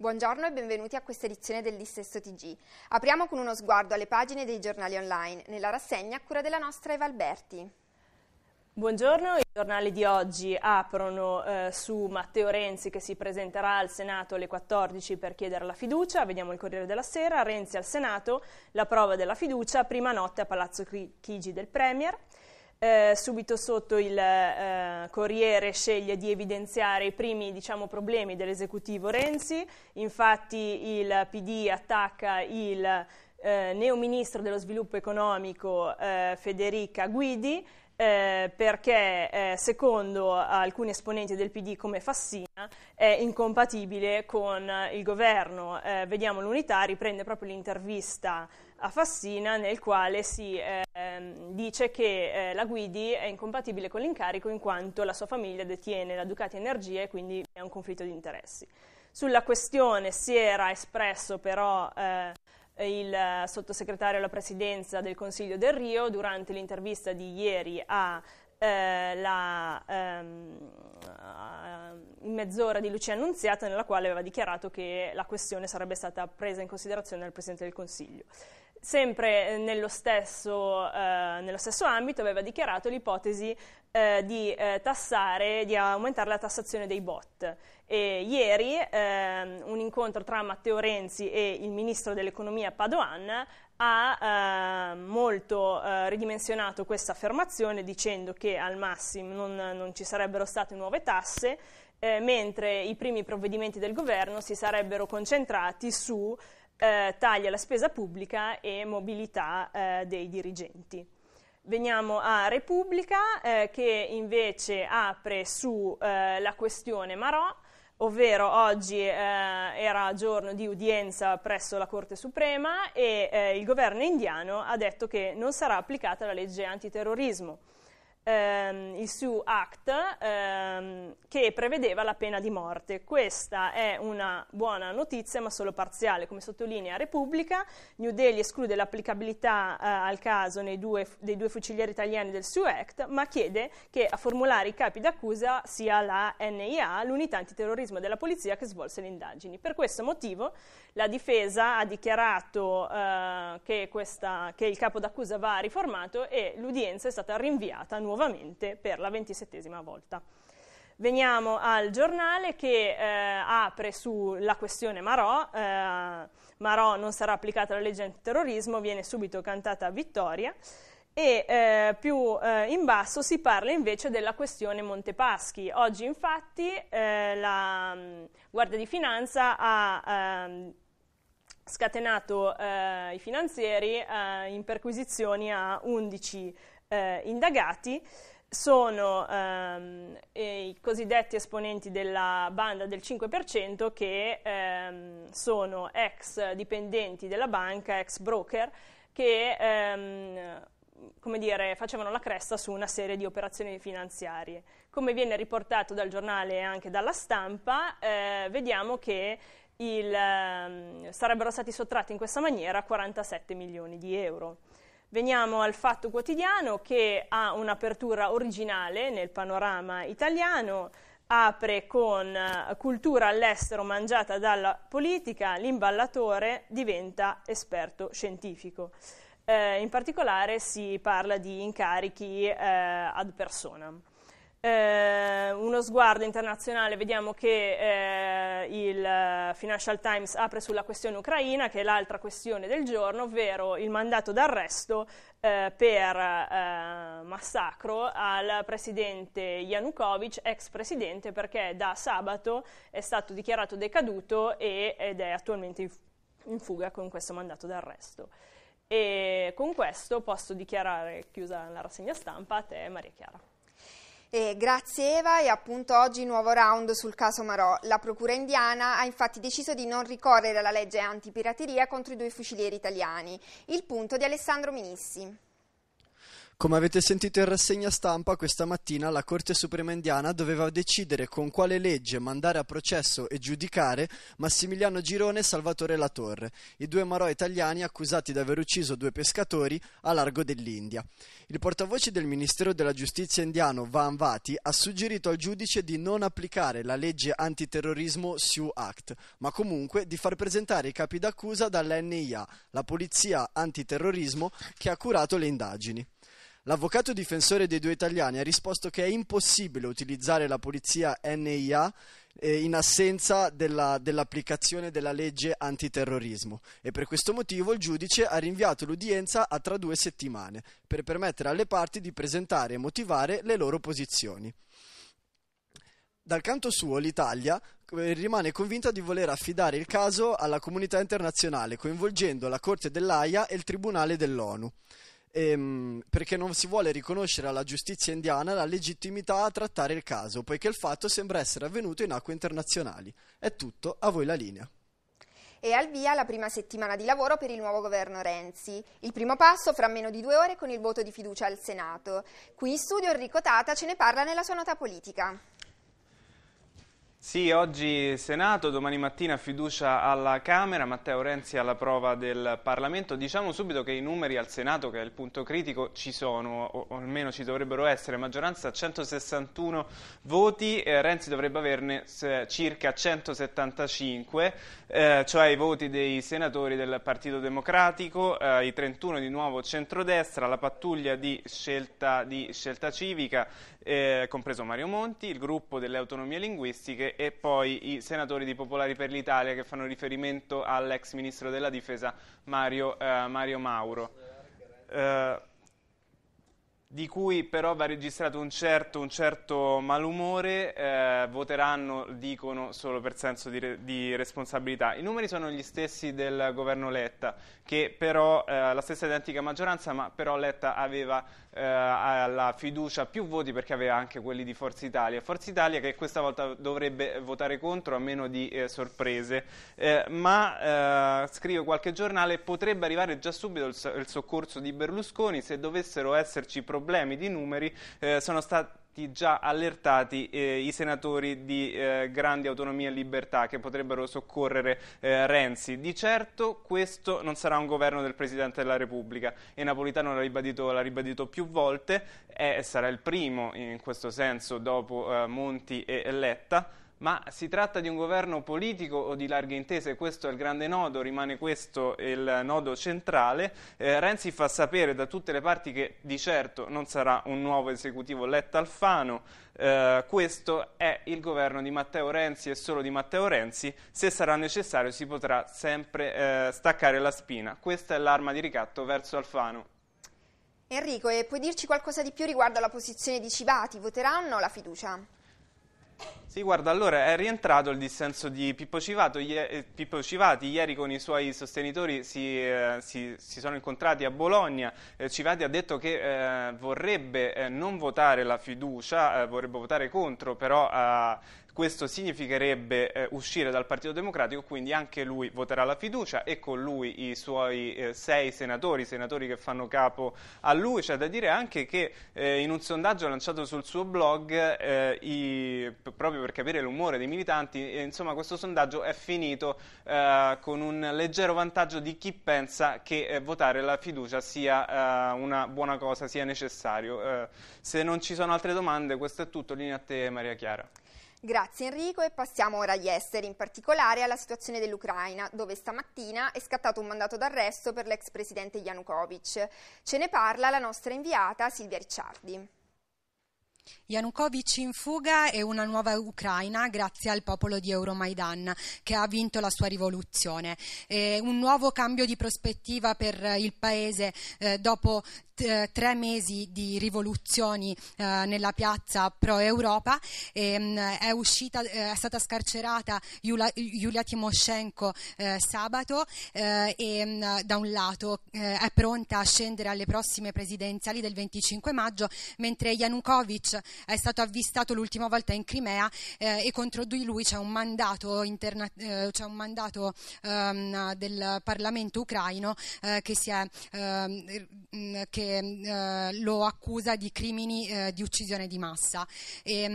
Buongiorno e benvenuti a questa edizione del Dissesto TG. Apriamo con uno sguardo alle pagine dei giornali online, nella rassegna a cura della nostra Eva Alberti. Buongiorno, i giornali di oggi aprono eh, su Matteo Renzi che si presenterà al Senato alle 14 per chiedere la fiducia, vediamo il Corriere della Sera, Renzi al Senato, la prova della fiducia, prima notte a Palazzo Chigi del Premier. Eh, subito sotto il eh, Corriere sceglie di evidenziare i primi diciamo, problemi dell'esecutivo Renzi, infatti il PD attacca il eh, ministro dello sviluppo economico eh, Federica Guidi eh, perché eh, secondo alcuni esponenti del PD come Fassina è incompatibile con il governo. Eh, vediamo l'unità, riprende proprio l'intervista a Fassina nel quale si eh, dice che eh, la Guidi è incompatibile con l'incarico in quanto la sua famiglia detiene la Ducati Energia e quindi è un conflitto di interessi. Sulla questione si era espresso però eh, il sottosegretario alla presidenza del Consiglio del Rio durante l'intervista di ieri a eh, la ehm, eh, mezz'ora di luce Annunziata nella quale aveva dichiarato che la questione sarebbe stata presa in considerazione dal Presidente del Consiglio. Sempre eh, nello stesso, eh, nello stesso ambito aveva dichiarato l'ipotesi eh, di eh, tassare, di aumentare la tassazione dei bot. E ieri ehm, un incontro tra Matteo Renzi e il Ministro dell'Economia Padoan ha eh, molto eh, ridimensionato questa affermazione dicendo che al massimo non, non ci sarebbero state nuove tasse, eh, mentre i primi provvedimenti del governo si sarebbero concentrati su eh, tagli alla spesa pubblica e mobilità eh, dei dirigenti. Veniamo a Repubblica eh, che invece apre sulla questione Marò ovvero oggi eh, era giorno di udienza presso la Corte Suprema e eh, il governo indiano ha detto che non sarà applicata la legge antiterrorismo ehm, il SU Act ehm, che prevedeva la pena di morte. Questa è una buona notizia ma solo parziale, come sottolinea Repubblica. New Delhi esclude l'applicabilità eh, al caso due, dei due fucilieri italiani del SU Act ma chiede che a formulare i capi d'accusa sia la NIA, l'unità antiterrorismo della polizia che svolse le indagini. Per questo motivo la difesa ha dichiarato eh, che, questa, che il capo d'accusa va riformato e l'udienza è stata rinviata a nuovo nuovamente per la ventisettesima volta. Veniamo al giornale che eh, apre sulla questione Marò. Eh, Marò non sarà applicata la legge antiterrorismo, viene subito cantata vittoria. E eh, più eh, in basso si parla invece della questione Montepaschi. Oggi infatti eh, la mh, mm, Guardia di Finanza ha... Ehm, scatenato eh, i finanzieri eh, in perquisizioni a 11 eh, indagati sono ehm, i cosiddetti esponenti della banda del 5% che ehm, sono ex dipendenti della banca, ex broker, che ehm, come dire, facevano la cresta su una serie di operazioni finanziarie. Come viene riportato dal giornale e anche dalla stampa, eh, vediamo che il, ehm, sarebbero stati sottratti in questa maniera 47 milioni di euro. Veniamo al Fatto Quotidiano che ha un'apertura originale nel panorama italiano, apre con eh, cultura all'estero mangiata dalla politica, l'imballatore diventa esperto scientifico. Eh, in particolare si parla di incarichi eh, ad personam. Eh, uno sguardo internazionale, vediamo che eh, il eh, Financial Times apre sulla questione ucraina, che è l'altra questione del giorno, ovvero il mandato d'arresto eh, per eh, massacro al presidente Yanukovych, ex presidente, perché da sabato è stato dichiarato decaduto e, ed è attualmente in, in fuga con questo mandato d'arresto. E con questo posso dichiarare chiusa la rassegna stampa a te Maria Chiara. Eh, grazie Eva e appunto oggi nuovo round sul caso Marò. La procura indiana ha infatti deciso di non ricorrere alla legge antipirateria contro i due fucilieri italiani. Il punto di Alessandro Minissi. Come avete sentito in rassegna stampa, questa mattina la Corte Suprema indiana doveva decidere con quale legge mandare a processo e giudicare Massimiliano Girone e Salvatore Latorre, i due marò italiani accusati di aver ucciso due pescatori a largo dell'India. Il portavoce del Ministero della Giustizia indiano, Van Vati, ha suggerito al giudice di non applicare la legge antiterrorismo Sioux Act, ma comunque di far presentare i capi d'accusa dall'NIA, la polizia antiterrorismo che ha curato le indagini. L'avvocato difensore dei due italiani ha risposto che è impossibile utilizzare la polizia NIA eh, in assenza della, dell'applicazione della legge antiterrorismo e per questo motivo il giudice ha rinviato l'udienza a tra due settimane per permettere alle parti di presentare e motivare le loro posizioni. Dal canto suo l'Italia eh, rimane convinta di voler affidare il caso alla comunità internazionale coinvolgendo la Corte dell'AIA e il Tribunale dell'ONU ehm, perché non si vuole riconoscere alla giustizia indiana la legittimità a trattare il caso, poiché il fatto sembra essere avvenuto in acque internazionali. È tutto, a voi la linea e al via la prima settimana di lavoro per il nuovo governo Renzi. Il primo passo fra meno di due ore con il voto di fiducia al Senato. Qui in studio Enrico Tata ce ne parla nella sua nota politica. Sì, oggi Senato, domani mattina fiducia alla Camera, Matteo Renzi alla prova del Parlamento. Diciamo subito che i numeri al Senato, che è il punto critico, ci sono, o almeno ci dovrebbero essere. Maggioranza 161 voti, eh, Renzi dovrebbe averne circa 175, eh, cioè i voti dei senatori del Partito Democratico, eh, i 31 di nuovo centrodestra, la pattuglia di scelta, di scelta civica, eh, compreso Mario Monti, il gruppo delle autonomie linguistiche e poi i senatori di Popolari per l'Italia che fanno riferimento all'ex ministro della Difesa Mario, eh, Mario Mauro. Eh, di cui però va registrato un certo, un certo malumore, eh, voteranno, dicono, solo per senso di, re, di, responsabilità. I numeri sono gli stessi del governo Letta, che però, eh, la stessa identica maggioranza, ma però Letta aveva eh, alla fiducia più voti perché aveva anche quelli di Forza Italia. Forza Italia che questa volta dovrebbe votare contro a meno di eh, sorprese, eh, ma eh, scrive qualche giornale potrebbe arrivare già subito il, il, soccorso di Berlusconi se dovessero esserci problemi di numeri, eh, sono stati stati già allertati eh, i senatori di eh, Grandi Autonomia e Libertà che potrebbero soccorrere eh, Renzi. Di certo questo non sarà un governo del Presidente della Repubblica e Napolitano l'ha ribadito, l'ha ribadito più volte e sarà il primo in questo senso dopo eh, Monti e Letta ma si tratta di un governo politico o di larghe intese, questo è il grande nodo, rimane questo il nodo centrale. Eh, Renzi fa sapere da tutte le parti che di certo non sarà un nuovo esecutivo Letta Alfano, eh, questo è il governo di Matteo Renzi e solo di Matteo Renzi, se sarà necessario si potrà sempre eh, staccare la spina. Questa è l'arma di ricatto verso Alfano. Enrico, e puoi dirci qualcosa di più riguardo alla posizione di Civati? Voteranno la fiducia? Sì, guarda, allora è rientrato il dissenso di Pippo, Civato, eh, Pippo Civati. Ieri con i suoi sostenitori si, eh, si, si sono incontrati a Bologna. Eh, Civati ha detto che eh, vorrebbe eh, non votare la fiducia, eh, vorrebbe votare contro, però ha questo significherebbe eh, uscire dal Partito Democratico, quindi anche lui voterà la fiducia e con lui i suoi eh, sei senatori, i senatori che fanno capo a lui. C'è da dire anche che eh, in un sondaggio lanciato sul suo blog, eh, i, proprio per capire l'umore dei militanti, eh, insomma questo sondaggio è finito eh, con un leggero vantaggio di chi pensa che votare la fiducia sia una buona cosa, sia necessario. se non ci sono altre domande, questo è tutto. Linea a te Maria Chiara. Grazie Enrico e passiamo ora agli esteri, in particolare alla situazione dell'Ucraina, dove stamattina è scattato un mandato d'arresto per l'ex presidente Yanukovych. Ce ne parla la nostra inviata Silvia Ricciardi. Yanukovych in fuga e una nuova Ucraina grazie al popolo di Euromaidan che ha vinto la sua rivoluzione. E un nuovo cambio di prospettiva per il paese eh, dopo eh, tre mesi di rivoluzioni eh, nella piazza pro-Europa. E, ehm, mh, è, uscita, eh, è stata scarcerata Yula, Yulia Timoshenko eh, sabato eh, e mh, mm, da un lato è pronta a scendere alle prossime presidenziali del 25 maggio, mentre Yanukovych è stato avvistato l'ultima volta in Crimea e contro di lui c'è un mandato, interna- c'è un mandato ehm, del Parlamento ucraino che si è... Ehm, mm, che Ehm, eh, lo accusa di crimini eh, di uccisione di massa. E, ehm,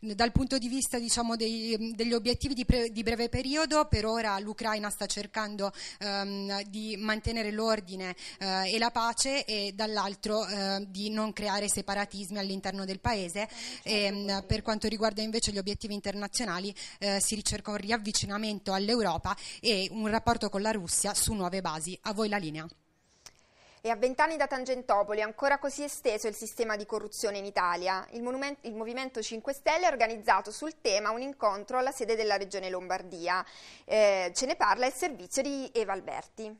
mh, eh, dal punto di vista diciamo, dei, degli obiettivi di, pre- di, breve periodo, per ora l'Ucraina sta cercando ehm, di mantenere l'ordine eh, e la pace e dall'altro eh, di non creare separatismi all'interno del paese. E, ehm, per quanto riguarda invece gli obiettivi internazionali, eh, si ricerca un riavvicinamento all'Europa e un rapporto con la Russia su nuove basi. A voi la linea. E a vent'anni da Tangentopoli è ancora così esteso il sistema di corruzione in Italia. Il, il, Movimento 5 Stelle ha organizzato sul tema un incontro alla sede della Regione Lombardia. Eh, ce ne parla il servizio di Eva Alberti.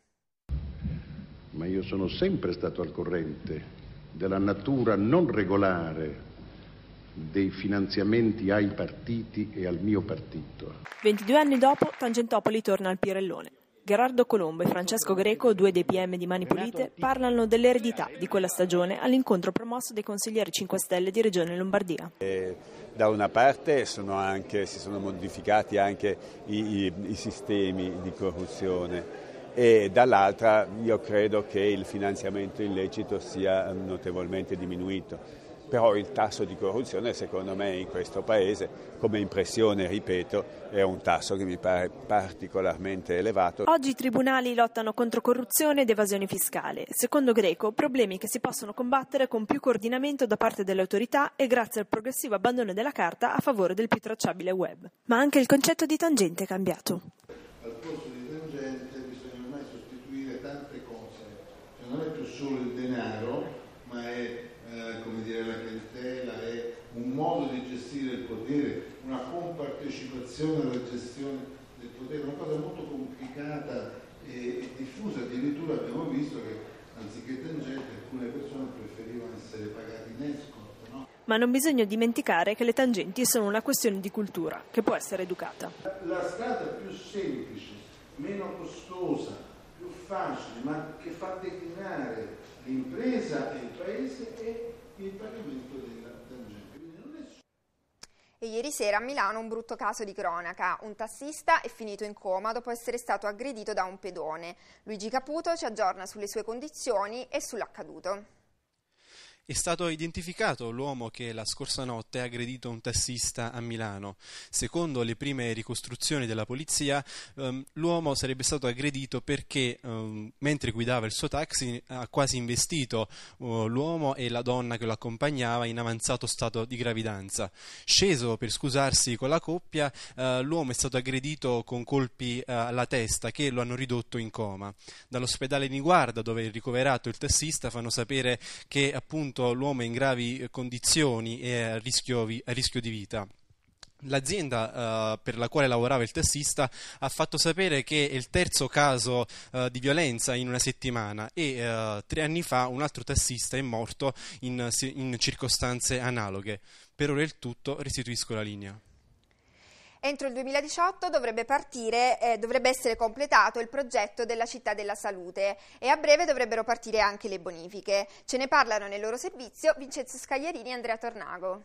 Ma io sono sempre stato al corrente della natura non regolare dei finanziamenti ai partiti e al mio partito. 22 anni dopo, Tangentopoli torna al Pirellone. Gerardo Colombo e Francesco Greco, due dei PM di Mani Pulite, parlano dell'eredità di quella stagione all'incontro promosso dei consiglieri 5 Stelle di Regione Lombardia. E da una parte sono anche, si sono modificati anche i, i, i sistemi di corruzione e dall'altra io credo che il finanziamento illecito sia notevolmente diminuito però il tasso di corruzione secondo me in questo Paese, come impressione, ripeto, è un tasso che mi pare particolarmente elevato. Oggi i tribunali lottano contro corruzione ed evasione fiscale. Secondo Greco, problemi che si possono combattere con più coordinamento da parte delle autorità e grazie al progressivo abbandono della carta a favore del più tracciabile web. Ma anche il concetto di tangente è cambiato. Al posto di tangente bisogna ormai sostituire tante cose, cioè non è più solo il denaro considerare la clientela è un modo di gestire il potere, una compartecipazione alla gestione del potere, una cosa molto complicata e diffusa, addirittura abbiamo visto che anziché tangente alcune persone preferivano essere pagate in escort. No? Ma non bisogna dimenticare che le tangenti sono una questione di cultura che può essere educata. La strada più semplice, meno costosa, più facile, ma che fa declinare l'impresa e il paese è il pagamento della tangente. E ieri sera a Milano un brutto caso di cronaca. Un tassista è finito in coma dopo essere stato aggredito da un pedone. Luigi Caputo ci aggiorna sulle sue condizioni e sull'accaduto. È stato identificato l'uomo che la scorsa notte ha aggredito un tassista a Milano. Secondo le prime ricostruzioni della polizia, ehm, l'uomo sarebbe stato aggredito perché ehm, mentre guidava il suo taxi ha quasi investito eh, l'uomo e la donna che lo accompagnava in avanzato stato di gravidanza. Sceso per scusarsi con la coppia, eh, l'uomo è stato aggredito con colpi eh, alla testa che lo hanno ridotto in coma. Dall'ospedale di Guarda, dove è ricoverato il tassista, fanno sapere che appunto appunto l'uomo in gravi eh, condizioni e a rischio, a rischio di vita. L'azienda eh, per la quale lavorava il tassista ha fatto sapere che è il terzo caso eh, di violenza in una settimana e eh, tre anni fa un altro tassista è morto in, in circostanze analoghe. Per ora è il tutto, restituisco la linea. Entro il 2018 dovrebbe, partire, eh, dovrebbe essere completato il progetto della città della salute e a breve dovrebbero partire anche le bonifiche. Ce ne parlano nel loro servizio Vincenzo Scagliarini e Andrea Tornago.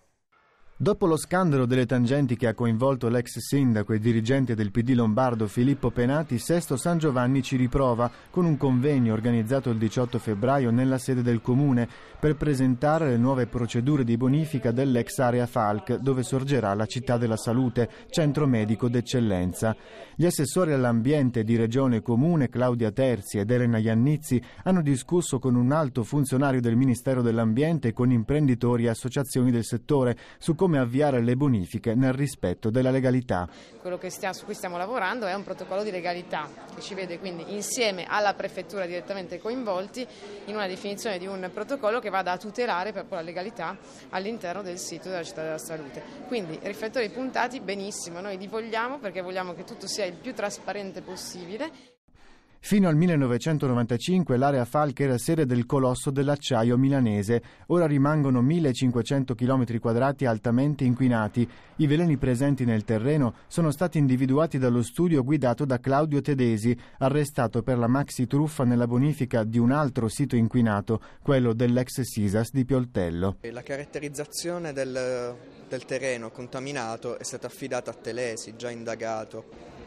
Dopo lo scandalo delle tangenti che ha coinvolto l'ex sindaco e dirigente del PD lombardo Filippo Penati, Sesto San Giovanni ci riprova con un convegno organizzato il 18 febbraio nella sede del comune per presentare le nuove procedure di bonifica dell'ex area Falc, dove sorgerà la città della salute, centro medico d'eccellenza. Gli assessori all'ambiente di Regione Comune Claudia Terzi ed Elena Iannizzi hanno discusso con un alto funzionario del Ministero dell'Ambiente e con imprenditori e associazioni del settore su come come avviare le bonifiche nel rispetto della legalità. Quello stia, su cui stiamo lavorando è un protocollo di legalità che ci vede quindi insieme alla prefettura direttamente coinvolti in una definizione di un protocollo che vada a tutelare proprio la legalità all'interno del sito della città della salute. Quindi riflettori puntati benissimo, noi li vogliamo perché vogliamo che tutto sia il più trasparente possibile. Fino al 1995 l'area Falck era sede del colosso dell'acciaio milanese, ora rimangono 1500 km quadrati altamente inquinati. I veleni presenti nel terreno sono stati individuati dallo studio guidato da Claudio Tedesi, arrestato per la maxi truffa nella bonifica di un altro sito inquinato, quello dell'ex Sisas di Pioltello. La caratterizzazione del, del terreno contaminato è stata affidata a Telesi, già indagato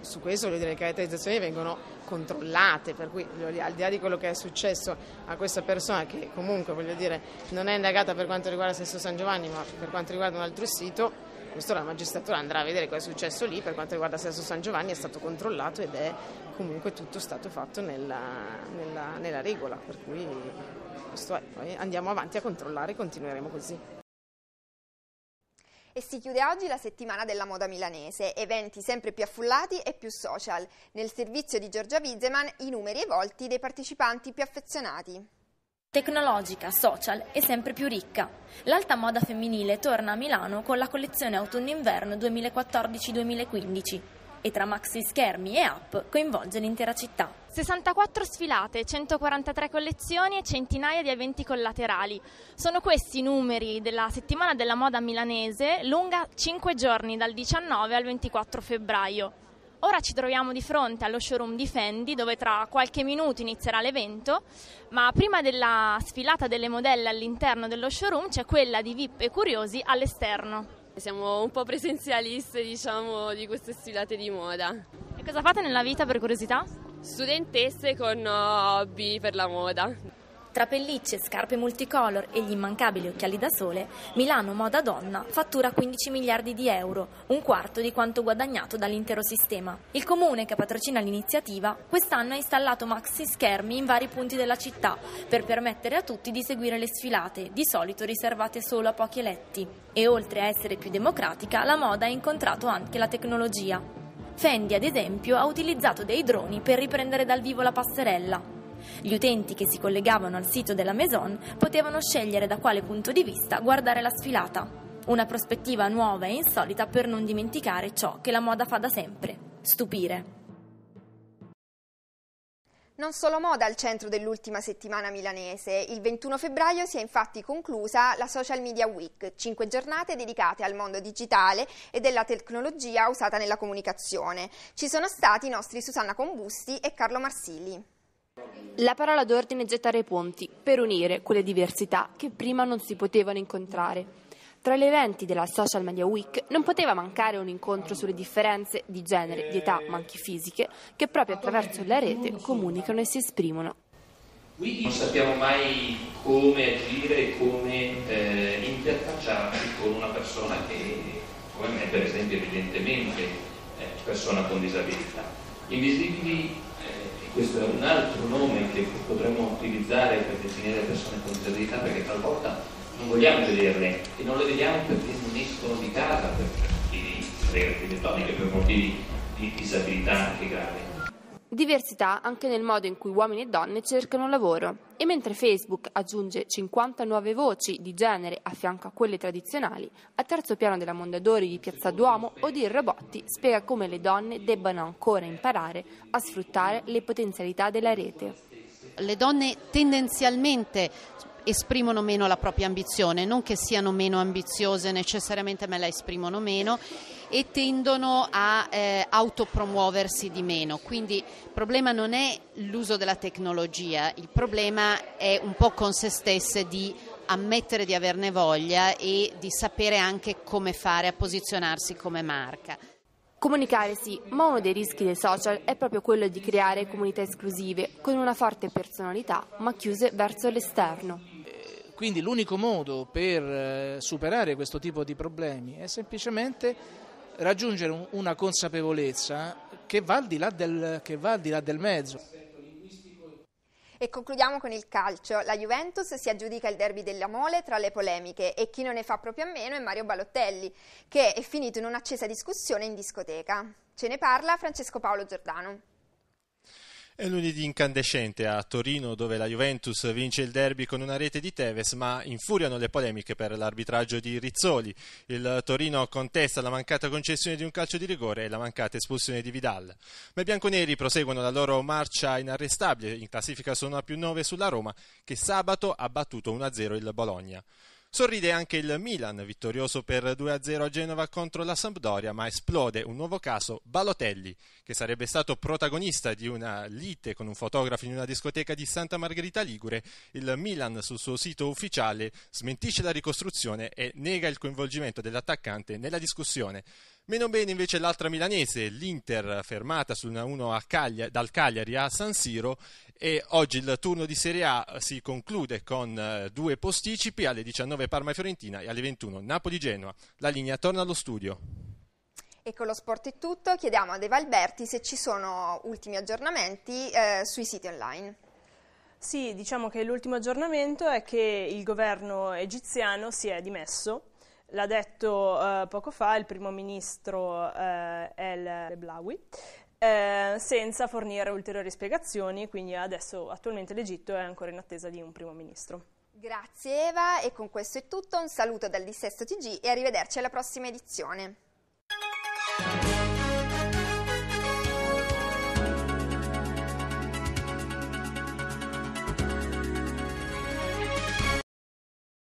su questo le caratterizzazioni vengono controllate, per cui al di là di quello che è successo a questa persona che comunque dire, non è indagata per quanto riguarda Sesto San Giovanni ma per quanto riguarda un altro sito, questo la magistratura andrà a vedere cosa è successo lì, per quanto riguarda Sesto San Giovanni è stato controllato ed è comunque tutto stato fatto nella, nella, nella regola, per cui questo è, poi andiamo avanti a controllare e continueremo così. E si chiude oggi la settimana della moda milanese, eventi sempre più affollati e più social. Nel servizio di Giorgia Wizeman i numeri e i volti dei partecipanti più affezionati. Tecnologica, social e sempre più ricca. L'alta moda femminile torna a Milano con la collezione autunno-inverno 2014-2015 e tra maxi schermi e app coinvolge l'intera città. 64 sfilate, 143 collezioni e centinaia di eventi collaterali. Sono questi i numeri della settimana della moda milanese, lunga 5 giorni dal 19 al 24 febbraio. Ora ci troviamo di fronte allo showroom di Fendi dove tra qualche minuto inizierà l'evento, ma prima della sfilata delle modelle all'interno dello showroom c'è quella di VIP e curiosi all'esterno siamo un po' presenzialiste diciamo di queste sfilate di moda. E cosa fate nella vita per curiosità? Studentesse con hobby per la moda. Tra pellicce, scarpe multicolor e gli immancabili occhiali da sole, Milano Moda Donna fattura 15 miliardi di euro, un quarto di quanto guadagnato dall'intero sistema. Il comune che patrocina l'iniziativa quest'anno ha installato maxi schermi in vari punti della città per permettere a tutti di seguire le sfilate, di solito riservate solo a pochi eletti. E oltre a essere più democratica, la moda ha incontrato anche la tecnologia. Fendi, ad esempio, ha utilizzato dei droni per riprendere dal vivo la passerella. Gli utenti che si collegavano al sito della Maison potevano scegliere da quale punto di vista guardare la sfilata. Una prospettiva nuova e insolita per non dimenticare ciò che la moda fa da sempre, stupire. Non solo moda al centro dell'ultima settimana milanese, il 21 febbraio si è infatti conclusa la Social Media Week, cinque giornate dedicate al mondo digitale e della tecnologia usata nella comunicazione. Ci sono stati i nostri Susanna Combusti e Carlo Marsili. La parola d'ordine è gettare i ponti per unire quelle diversità che prima non si potevano incontrare. Tra gli eventi della Social Media Week non poteva mancare un incontro sulle differenze di genere, di età, ma anche fisiche, che proprio attraverso la rete comunicano e si esprimono. Non sappiamo mai come agire, come eh, interfacciarci con una persona che, come me per esempio, evidentemente è eh, persona con disabilità. Invisibili questo è un altro nome che potremmo utilizzare per definire persone con disabilità perché talvolta non vogliamo vederle e non le vediamo perché non escono di casa per motivi per motivi di disabilità anche gravi. Diversità anche nel modo in cui uomini e donne cercano lavoro. E mentre Facebook aggiunge 50 nuove voci di genere a fianco a quelle tradizionali, al terzo piano della Mondadori di Piazza Duomo Odir Robotti spiega come le donne debbano ancora imparare a sfruttare le potenzialità della rete. Le donne tendenzialmente esprimono meno la propria ambizione, non che siano meno ambiziose necessariamente, ma la esprimono meno e tendono a eh, autopromuoversi di meno. Quindi il problema non è l'uso della tecnologia, il problema è un po' con se stesse di ammettere di averne voglia e di sapere anche come fare a posizionarsi come marca. Comunicare sì, ma uno dei rischi dei social è proprio quello di creare comunità esclusive, con una forte personalità, ma chiuse verso l'esterno. Eh, quindi l'unico modo per eh, superare questo tipo di problemi è semplicemente raggiungere un, una consapevolezza che va, del, che va al di là del mezzo. E concludiamo con il calcio. La Juventus si aggiudica il derby della Mole tra le polemiche e chi non ne fa proprio a meno è Mario Balottelli, che è finito in un'accesa discussione in discoteca. Ce ne parla Francesco Paolo Giordano. È lunedì incandescente a Torino dove la Juventus vince il derby con una rete di Tevez ma infuriano le polemiche per l'arbitraggio di Rizzoli. Il Torino contesta la mancata concessione di un calcio di rigore e la mancata espulsione di Vidal. Ma i bianconeri proseguono la loro marcia inarrestabile, in classifica sono a più 9 sulla Roma che sabato ha battuto 1-0 il Bologna. Sorride anche il Milan, vittorioso per 2-0 a Genova contro la Sampdoria, ma esplode un nuovo caso, Balotelli, che sarebbe stato protagonista di una lite con un fotografo in una discoteca di Santa Margherita Ligure. Il Milan sul suo sito ufficiale smentisce la ricostruzione e nega il coinvolgimento dell'attaccante nella discussione. Meno bene invece l'altra milanese, l'Inter fermata sull'1-1 Caglia, dal Cagliari a San Siro e oggi il turno di Serie A eh, si conclude con eh, due posticipi alle 19 Parma e Fiorentina e alle 21 Napoli-Genoa. La linea torna allo studio. E con lo sport è tutto, chiediamo a De Valberti se ci sono ultimi aggiornamenti eh, sui siti online. Sì, diciamo che l'ultimo aggiornamento è che il governo egiziano si è dimesso L'ha detto eh, poco fa il primo ministro eh, El Blawi, eh, senza fornire ulteriori spiegazioni, quindi adesso attualmente l'Egitto è ancora in attesa di un primo ministro. Grazie Eva e con questo è tutto, un saluto dal Dissesto TG e arrivederci alla prossima edizione.